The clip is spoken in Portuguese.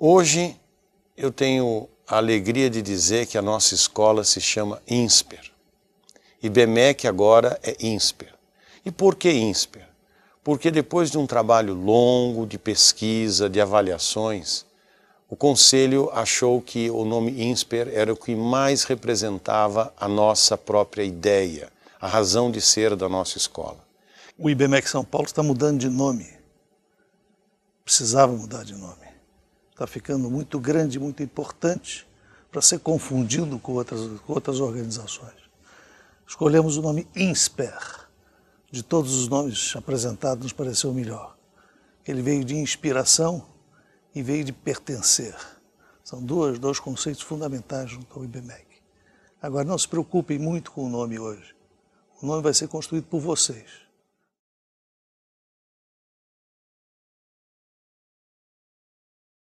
Hoje eu tenho a alegria de dizer que a nossa escola se chama INSPER. E BEMEC agora é INSPER. E por que INSPER? Porque depois de um trabalho longo de pesquisa, de avaliações, o conselho achou que o nome INSPER era o que mais representava a nossa própria ideia, a razão de ser da nossa escola. O IBMEC São Paulo está mudando de nome. Precisava mudar de nome está ficando muito grande, muito importante para ser confundido com outras, com outras organizações. Escolhemos o nome INSPER. De todos os nomes apresentados, nos pareceu melhor. Ele veio de inspiração e veio de pertencer. São duas, dois conceitos fundamentais junto ao IBMEC. Agora, não se preocupem muito com o nome hoje. O nome vai ser construído por vocês.